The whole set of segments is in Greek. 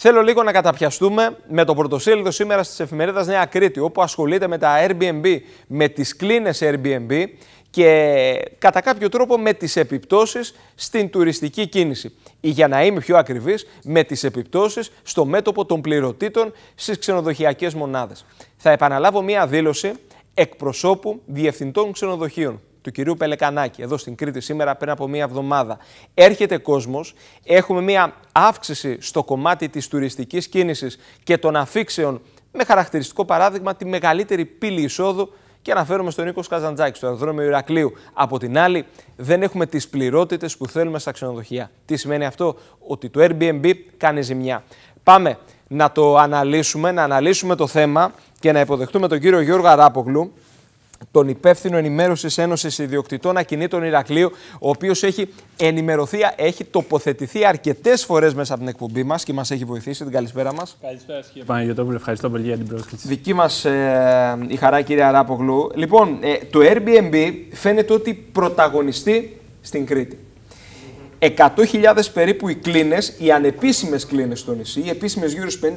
Θέλω λίγο να καταπιαστούμε με το πρωτοσύλληδο σήμερα στις εφημερίδες Νέα Κρήτη, όπου ασχολείται με τα Airbnb, με τις κλίνες Airbnb και κατά κάποιο τρόπο με τις επιπτώσεις στην τουριστική κίνηση. Ή για να είμαι πιο ακριβής, με τις επιπτώσεις στο μέτωπο των πληρωτήτων στις ξενοδοχειακές μονάδες. Θα επαναλάβω μία δήλωση εκπροσώπου διευθυντών ξενοδοχείων του κυρίου Πελεκανάκη, εδώ στην Κρήτη σήμερα πριν από μία εβδομάδα. Έρχεται κόσμος, έχουμε μία αύξηση στο κομμάτι της τουριστικής κίνησης και των αφήξεων με χαρακτηριστικό παράδειγμα τη μεγαλύτερη πύλη εισόδου και αναφέρομαι στον Νίκος Καζαντζάκης, στο αεροδρόμιο Ηρακλείου. Από την άλλη, δεν έχουμε τις πληρότητες που θέλουμε στα ξενοδοχεία. Τι σημαίνει αυτό, ότι το Airbnb κάνει ζημιά. Πάμε να το αναλύσουμε, να αναλύσουμε το θέμα και να υποδεχτούμε τον κύριο Γιώργο Αράπογλου, τον υπεύθυνο ενημέρωσης Ένωσης Ιδιοκτητών Ακινήτων Ηρακλείου, ο οποίος έχει ενημερωθεί, έχει τοποθετηθεί αρκετές φορές μέσα από την εκπομπή μας και μας έχει βοηθήσει. Την καλησπέρα μας. Καλησπέρα, κύριε Παναγιώτοπουλο. Ευχαριστώ πολύ για την πρόσκληση. Δική μας ε, η χαρά, κύριε Αράπογλου. Λοιπόν, ε, το Airbnb φαίνεται ότι πρωταγωνιστεί στην Κρήτη. 100.000 περίπου οι κλίνες, οι ανεπίσημες κλίνες στο νησί, οι επίσημες γύρω στους 50.000,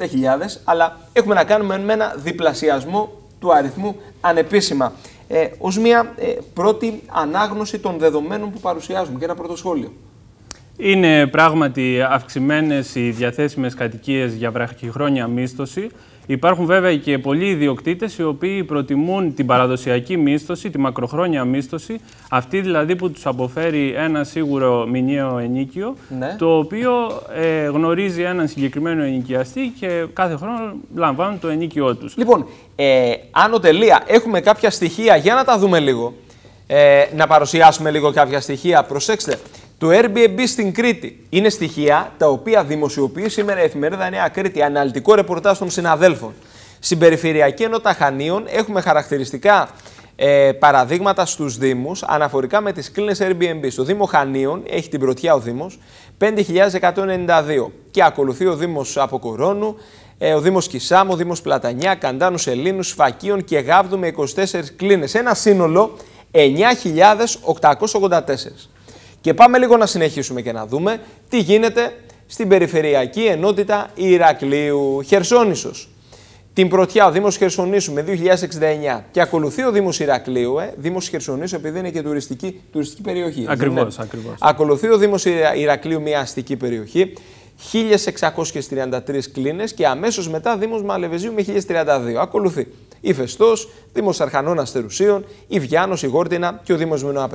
αλλά έχουμε να κάνουμε με ένα διπλασιασμό του αριθμού ανεπίσημα ε, ως μια ε, πρώτη ανάγνωση των δεδομένων που παρουσιάζουμε και ένα πρώτο σχόλιο. Είναι πράγματι αυξημένες οι διαθέσιμες κατοικίες για βραχυχρόνια μίσθωση. Υπάρχουν βέβαια και πολλοί ιδιοκτήτες οι οποίοι προτιμούν την παραδοσιακή μίσθωση, τη μακροχρόνια μίσθωση, αυτή δηλαδή που τους αποφέρει ένα σίγουρο μηνιαίο ενίκιο, ναι. το οποίο ε, γνωρίζει έναν συγκεκριμένο ενοικιαστή και κάθε χρόνο λαμβάνουν το ενίκιό τους. Λοιπόν, ε, άνω τελεία, έχουμε κάποια στοιχεία για να τα δούμε λίγο. Ε, να παρουσιάσουμε λίγο κάποια στοιχεία. Προσέξτε, το Airbnb στην Κρήτη είναι στοιχεία τα οποία δημοσιοποιεί σήμερα η εφημερίδα Νέα Κρήτη, αναλυτικό ρεπορτάζ των συναδέλφων. Στην περιφερειακή ενότητα Χανίων έχουμε χαρακτηριστικά ε, παραδείγματα στους Δήμους αναφορικά με τις κλίνες Airbnb. Στο Δήμο Χανίων έχει την πρωτιά ο Δήμος 5.192 και ακολουθεί ο Δήμος Αποκορώνου, ε, ο Δήμος Κισάμου, ο Δήμος Πλατανιά, Καντάνους Ελλήνους, Φακίων και Γάβδου με 24 κλίνες. Ένα σύνολο 9.884. Και πάμε λίγο να συνεχίσουμε και να δούμε τι γίνεται στην περιφερειακή ενότητα Ηρακλείου Χερσόνησος. Την πρωτιά ο Δήμος Χερσονήσου με 2069 και ακολουθεί ο Δήμος Ηρακλείου, ε, Δήμος Χερσονήσου επειδή είναι και τουριστική, περιοχή. Ακριβώς, ναι. ακριβώς. Ακολουθεί ο Δήμος Ηρακλείου μια αστική περιοχή, 1633 κλίνες και αμέσως μετά Δήμος Μαλεβεζίου με 1032. Ακολουθεί η Φεστός, Δήμος Αρχανών Αστερουσίων, η Βιάνος, η Γόρτινα και ο Δήμος Μινωά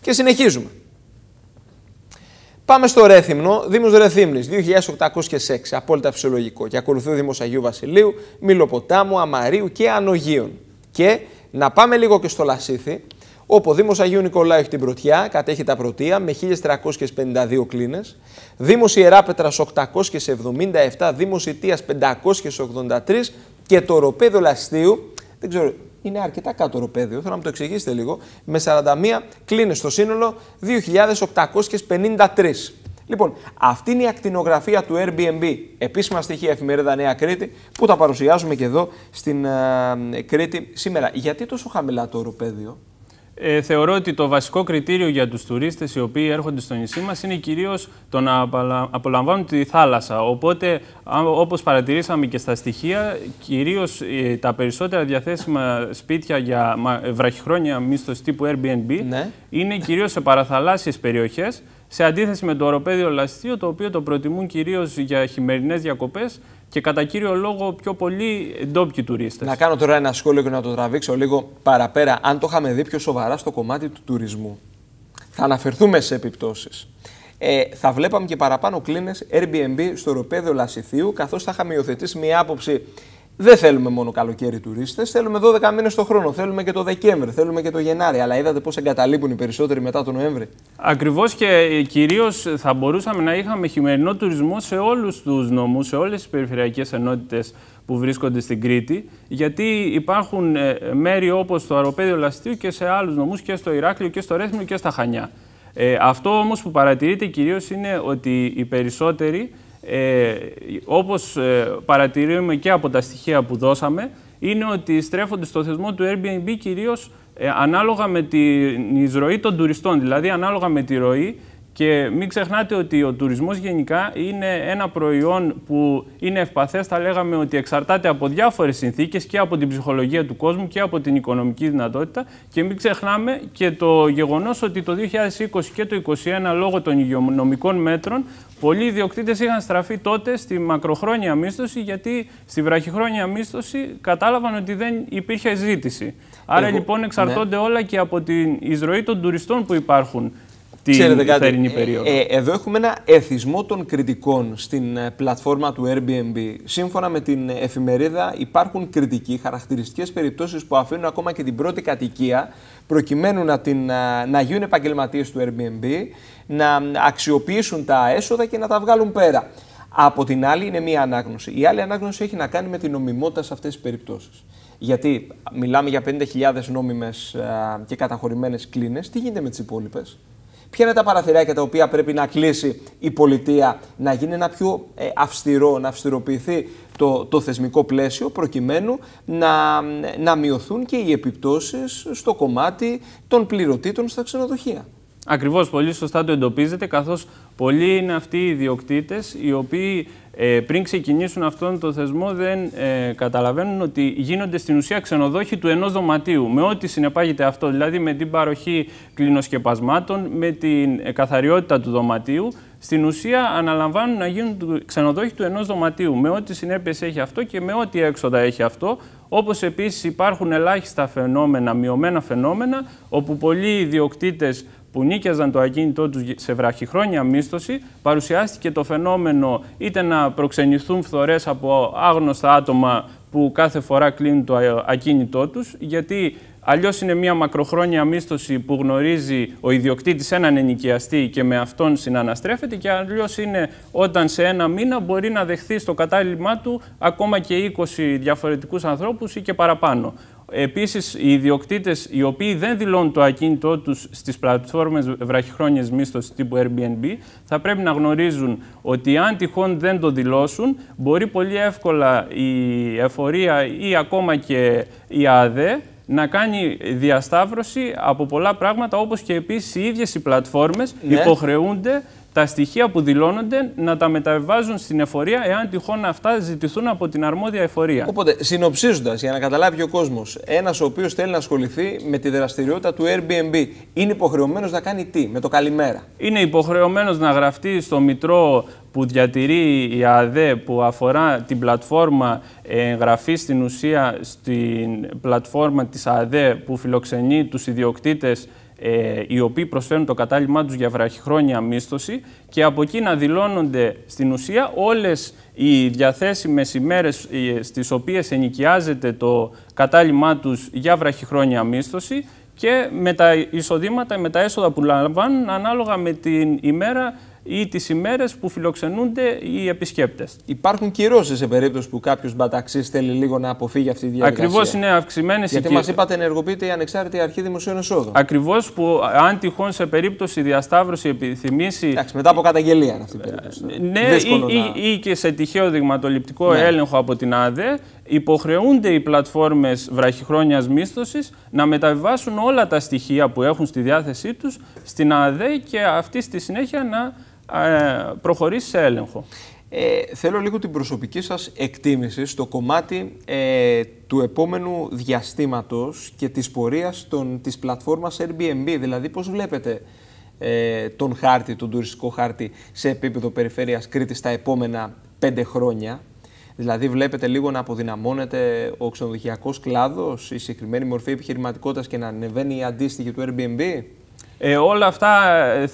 και συνεχίζουμε. Πάμε στο Ρέθυμνο, Δήμος Ρεθύμνης, 2806, απόλυτα φυσιολογικό και ακολουθεί ο Δήμος Αγίου Βασιλείου, Μιλοποτάμου, Αμαρίου και Ανογίων. Και να πάμε λίγο και στο Λασίθι, όπου ο Δήμος Αγίου Νικολάου έχει την πρωτιά, κατέχει τα πρωτεία με 1352 κλίνες, Δήμος Ιεράπετρας 877, Δήμος Ιτίας 583 και το Ροπέδο Λαστίου, δεν ξέρω είναι αρκετά κάτω ροπέδιο. Θέλω να μου το εξηγήσετε λίγο. Με 41 κλίνε στο σύνολο 2.853. Λοιπόν, αυτή είναι η ακτινογραφία του Airbnb. Επίσημα στοιχεία εφημερίδα Νέα Κρήτη που τα παρουσιάζουμε και εδώ στην uh, Κρήτη σήμερα. Γιατί τόσο χαμηλά το οροπέδιο ε, θεωρώ ότι το βασικό κριτήριο για τους τουρίστες οι οποίοι έρχονται στο νησί μας είναι κυρίως το να απολαμβάνουν τη θάλασσα. Οπότε, όπως παρατηρήσαμε και στα στοιχεία, κυρίως ε, τα περισσότερα διαθέσιμα σπίτια για βραχυχρόνια μίσθος τύπου Airbnb ναι. είναι κυρίως σε παραθαλάσσιες περιοχές, σε αντίθεση με το οροπέδιο λαστείο, το οποίο το προτιμούν κυρίως για χειμερινές διακοπές και κατά κύριο λόγο πιο πολύ ντόπιοι τουρίστες. Να κάνω τώρα ένα σχόλιο και να το τραβήξω λίγο παραπέρα. Αν το είχαμε δει πιο σοβαρά στο κομμάτι του τουρισμού, θα αναφερθούμε σε επιπτώσεις. Ε, θα βλέπαμε και παραπάνω κλίνες Airbnb στο ροπέδιο Λασιθίου, καθώς θα είχαμε υιοθετήσει μια άποψη δεν θέλουμε μόνο καλοκαίρι τουρίστες, θέλουμε 12 μήνες το χρόνο. Θέλουμε και το Δεκέμβρη, θέλουμε και το Γενάρη. Αλλά είδατε πώς εγκαταλείπουν οι περισσότεροι μετά τον Νοέμβρη. Ακριβώς και ε, κυρίως θα μπορούσαμε να είχαμε χειμερινό τουρισμό σε όλους τους νομού, σε όλες τις περιφερειακές ενότητες που βρίσκονται στην Κρήτη. Γιατί υπάρχουν ε, μέρη όπως το Αεροπέδιο Λαστίου και σε άλλους νομού και στο Ηράκλειο και στο Ρέθμιο και στα Χανιά. Ε, αυτό όμως που παρατηρείται κυρίως είναι ότι οι περισσότεροι ε, όπως ε, παρατηρούμε και από τα στοιχεία που δώσαμε, είναι ότι στρέφονται στο θεσμό του Airbnb κυρίως ε, ανάλογα με την εισρωή των τουριστών, δηλαδή ανάλογα με τη ροή και μην ξεχνάτε ότι ο τουρισμός γενικά είναι ένα προϊόν που είναι ευπαθές, θα λέγαμε ότι εξαρτάται από διάφορες συνθήκες και από την ψυχολογία του κόσμου και από την οικονομική δυνατότητα και μην ξεχνάμε και το γεγονός ότι το 2020 και το 2021 λόγω των υγειονομικών μέτρων πολλοί ιδιοκτήτες είχαν στραφεί τότε στη μακροχρόνια μίσθωση γιατί στη βραχυχρόνια μίσθωση κατάλαβαν ότι δεν υπήρχε ζήτηση. Άρα λοιπόν εξαρτώνται ναι. όλα και από την εισρωή των τουριστών που υπάρχουν την ε, περίοδο. Ε, εδώ έχουμε ένα εθισμό των κριτικών στην ε, πλατφόρμα του Airbnb. Σύμφωνα με την ε, εφημερίδα υπάρχουν κριτικοί, χαρακτηριστικές περιπτώσεις που αφήνουν ακόμα και την πρώτη κατοικία προκειμένου να, την, να γίνουν επαγγελματίες του Airbnb, να αξιοποιήσουν τα έσοδα και να τα βγάλουν πέρα. Από την άλλη είναι μία ανάγνωση. Η άλλη ανάγνωση έχει να κάνει με την νομιμότητα σε αυτές τις περιπτώσεις. Γιατί μιλάμε για 50.000 νόμιμες και καταχωρημένες κλίνες. Τι γίνεται με τις υπόλοιπες. Ποια είναι τα παραθυράκια τα οποία πρέπει να κλείσει η πολιτεία, να γίνει ένα πιο ε, αυστηρό, να αυστηροποιηθεί το, θεσμικό πλαίσιο προκειμένου να, να μειωθούν και οι επιπτώσεις στο κομμάτι των πληρωτήτων στα ξενοδοχεία. Ακριβώς, πολύ σωστά το εντοπίζετε, καθώς Πολλοί είναι αυτοί οι ιδιοκτήτες οι οποίοι ε, πριν ξεκινήσουν αυτόν τον θεσμό δεν ε, καταλαβαίνουν ότι γίνονται στην ουσία ξενοδόχοι του ενός δωματίου με ό,τι συνεπάγεται αυτό, δηλαδή με την παροχή κλινοσκεπασμάτων, με την ε, καθαριότητα του δωματίου, στην ουσία αναλαμβάνουν να γίνουν ξενοδόχοι του ενός δωματίου με ό,τι συνέπειες έχει αυτό και με ό,τι έξοδα έχει αυτό, όπως επίσης υπάρχουν ελάχιστα φαινόμενα, μειωμένα φαινόμενα, όπου πολλοί ιδιοκτήτες που νίκιαζαν το ακίνητό τους σε βραχυχρόνια μίσθωση, παρουσιάστηκε το φαινόμενο είτε να προξενηθούν φθορές από άγνωστα άτομα που κάθε φορά κλείνουν το ακίνητό τους, γιατί Αλλιώς είναι μια μακροχρόνια μίσθωση που γνωρίζει ο ιδιοκτήτης έναν ενοικιαστή και με αυτόν συναναστρέφεται, και αλλιώς είναι όταν σε ένα μήνα μπορεί να δεχθεί στο κατάλημά του ακόμα και 20 διαφορετικούς ανθρώπους ή και παραπάνω. Επίσης, οι ιδιοκτήτες οι οποίοι δεν δηλώνουν το ακίνητό τους στις πλατφόρμες βραχυχρόνια μίσθωσης τύπου Airbnb θα πρέπει να γνωρίζουν ότι αν τυχόν δεν το δηλώσουν μπορεί πολύ εύκολα η εφορία ή ακόμα και η ΑΔΕ να κάνει διασταύρωση από πολλά πράγματα, όπως και επίσης οι ίδιες οι πλατφόρμες ναι. υποχρεούνται τα στοιχεία που δηλώνονται να τα μεταβάζουν στην εφορία εάν τυχόν αυτά ζητηθούν από την αρμόδια εφορία. Οπότε, συνοψίζοντας, για να καταλάβει ο κόσμος, ένας ο οποίος θέλει να ασχοληθεί με τη δραστηριότητα του Airbnb, είναι υποχρεωμένος να κάνει τι, με το καλημέρα. Είναι υποχρεωμένος να γραφτεί στο Μητρό που διατηρεί η ΑΔΕ που αφορά την πλατφόρμα εγγραφή στην ουσία στην πλατφόρμα της ΑΔΕ που φιλοξενεί τους ιδιοκτήτες ε, οι οποίοι προσφέρουν το κατάλημά τους για βραχυχρόνια μίσθωση και από εκεί να δηλώνονται στην ουσία όλες οι διαθέσιμες ημέρες ε, στις οποίες ενοικιάζεται το κατάλημά τους για βραχυχρόνια μίσθωση και με τα εισοδήματα, με τα έσοδα που λαμβάνουν ανάλογα με την ημέρα ή τις ημέρες που φιλοξενούνται οι επισκέπτες. Υπάρχουν κυρώσεις σε περίπτωση που κάποιος μπαταξής θέλει λίγο να αποφύγει αυτή τη διαδικασία. Ακριβώς είναι αυξημένες Γιατί μας μας είπατε ενεργοποιείται η ανεξάρτητη αρχή δημοσίων εσόδων. Ακριβώς που αν τυχόν σε περίπτωση διασταύρωση επιθυμήσει... Εντάξει, μετά από καταγγελία είναι αυτή η περίπτωση. Ε, ναι, ή, και σε τυχαίο δειγματοληπτικό ναι. έλεγχο από την ΑΔΕ υποχρεούνται οι πλατφόρμες βραχυχρόνιας μίσθωσης να μεταβιβάσουν όλα τα στοιχεία που έχουν στη διάθεσή τους στην ΑΔΕ και αυτή στη συνέχεια να ε, προχωρήσει σε έλεγχο. Ε, θέλω λίγο την προσωπική σας εκτίμηση στο κομμάτι ε, του επόμενου διαστήματος και της πορείας των, της πλατφόρμας Airbnb. Δηλαδή πώς βλέπετε ε, τον χάρτη, τον τουριστικό χάρτη σε επίπεδο περιφέρειας Κρήτης τα επόμενα πέντε χρόνια. Δηλαδή βλέπετε λίγο να αποδυναμώνεται ο ξενοδοχειακός κλάδος, η συγκεκριμένη μορφή επιχειρηματικότητας και να ανεβαίνει η αντίστοιχη του Airbnb. Ε, όλα αυτά ε,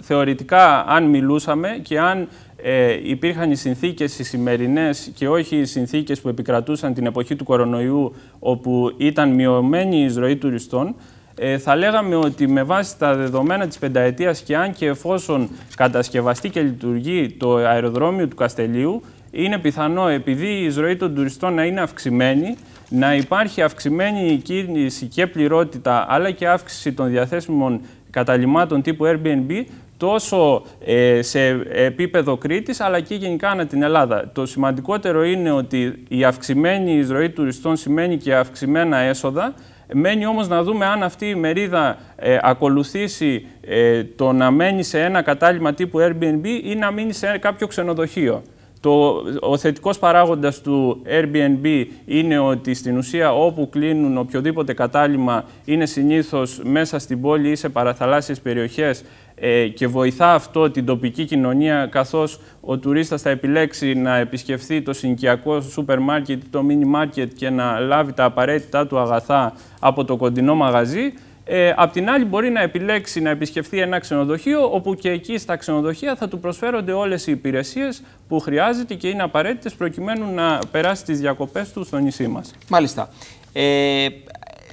θεωρητικά, αν μιλούσαμε και αν ε, υπήρχαν οι συνθήκες οι σημερινές και όχι οι συνθήκες που επικρατούσαν την εποχή του κορονοϊού, όπου ήταν μειωμένη η εισρωή τουριστών, ε, θα λέγαμε ότι με βάση τα δεδομένα της πενταετίας και αν και εφόσον κατασκευαστεί και λειτουργεί το αεροδρόμιο του Καστελίου, είναι πιθανό, επειδή η εισρωή των τουριστών να είναι αυξημένη, να υπάρχει αυξημένη κίνηση και πληρότητα, αλλά και αύξηση των διαθέσιμων καταλημάτων τύπου Airbnb τόσο ε, σε επίπεδο Κρήτης, αλλά και γενικά ανά την Ελλάδα. Το σημαντικότερο είναι ότι η αυξημένη εισρωή τουριστών σημαίνει και αυξημένα έσοδα, Μένει όμως να δούμε αν αυτή η μερίδα ε, ακολουθήσει ε, το να μένει σε ένα κατάλημα τύπου Airbnb ή να μείνει σε κάποιο ξενοδοχείο. Το, ο θετικός παράγοντας του Airbnb είναι ότι στην ουσία όπου κλείνουν οποιοδήποτε κατάλημα είναι συνήθως μέσα στην πόλη ή σε παραθαλάσσιες περιοχές ε, και βοηθά αυτό την τοπική κοινωνία καθώς ο τουρίστας θα επιλέξει να επισκεφθεί το συνοικιακό σούπερ μάρκετ ή το μίνι μάρκετ και να λάβει τα απαραίτητά του αγαθά από το κοντινό μαγαζί ε, απ' την άλλη, μπορεί να επιλέξει να επισκεφθεί ένα ξενοδοχείο, όπου και εκεί στα ξενοδοχεία θα του προσφέρονται όλες οι υπηρεσίες που χρειάζεται και είναι απαραίτητες προκειμένου να περάσει τις διακοπές του στο νησί μας. Μάλιστα. Ε,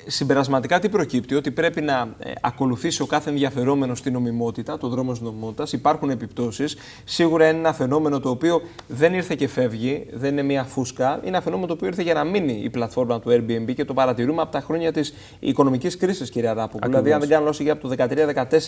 συμπερασματικά τι προκύπτει, ότι πρέπει να ε, ακολουθήσει ο κάθε ενδιαφερόμενος την νομιμότητα, τον δρόμος της νομιμότητας. Υπάρχουν επιπτώσεις. Σίγουρα είναι ένα φαινόμενο το οποίο δεν ήρθε και φεύγει, δεν είναι μια φούσκα. Είναι ένα φαινόμενο το οποίο ήρθε για να μείνει η πλατφόρμα του Airbnb και το παρατηρούμε από τα χρόνια της οικονομικής κρίσης, κυρία Ράπου. Δηλαδή, αν δεν κάνω λάθος, από το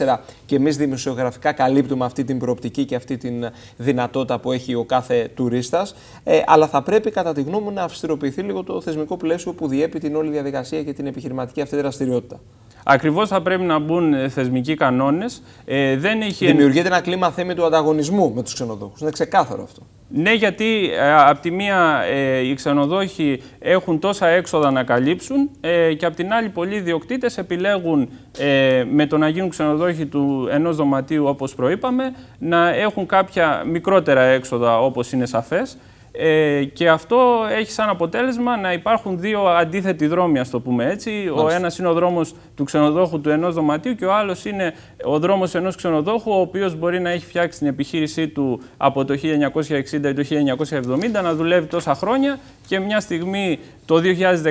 2013-2014 και εμείς δημοσιογραφικά καλύπτουμε αυτή την προοπτική και αυτή την δυνατότητα που έχει ο κάθε τουρίστας. Ε, αλλά θα πρέπει, κατά τη γνώμη μου, να αυστηροποιηθεί λίγο το θεσμικό πλαίσιο που διέπει την όλη διαδικασία και την επιχείρηση επιχειρηματική αυτή δραστηριότητα. Ακριβώς θα πρέπει να μπουν ε, θεσμικοί κανόνες. Ε, έχει... Δημιουργείται ένα κλίμα θέμη του ανταγωνισμού με τους ξενοδόχους. Είναι ξεκάθαρο αυτό. Ναι, γιατί ε, από τη μία ε, οι ξενοδόχοι έχουν τόσα έξοδα να καλύψουν ε, και από την άλλη πολλοί ιδιοκτήτες επιλέγουν ε, με το να γίνουν ξενοδόχοι του ενός δωματίου όπως προείπαμε να έχουν κάποια μικρότερα έξοδα όπως είναι σαφές ε, και αυτό έχει σαν αποτέλεσμα να υπάρχουν δύο αντίθετοι δρόμοι, ας το πούμε έτσι. Ο ένας είναι ο δρόμος του ξενοδόχου του ενός δωματίου και ο άλλος είναι ο δρόμος ενός ξενοδόχου, ο οποίος μπορεί να έχει φτιάξει την επιχείρησή του από το 1960 ή το 1970, να δουλεύει τόσα χρόνια και μια στιγμή το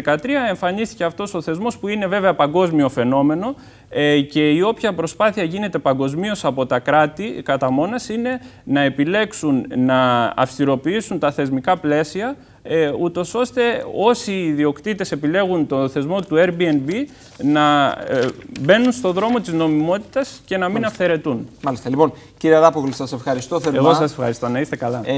2013 εμφανίστηκε αυτός ο θεσμός που είναι βέβαια παγκόσμιο φαινόμενο ε, και η όποια προσπάθεια γίνεται παγκοσμίως από τα κράτη κατά μόνας είναι να επιλέξουν να αυστηροποιήσουν τα θεσμικά θεσμικά πλαίσια, ε, ούτως ώστε όσοι ιδιοκτήτες επιλέγουν το θεσμό του Airbnb να ε, μπαίνουν στο δρόμο της νομιμότητας και να μην Μάλιστα. αυθαιρετούν. Μάλιστα. Λοιπόν, κύριε Ράπογλου, σας ευχαριστώ θερμά. Εγώ σας ευχαριστώ. Να είστε καλά. Ε,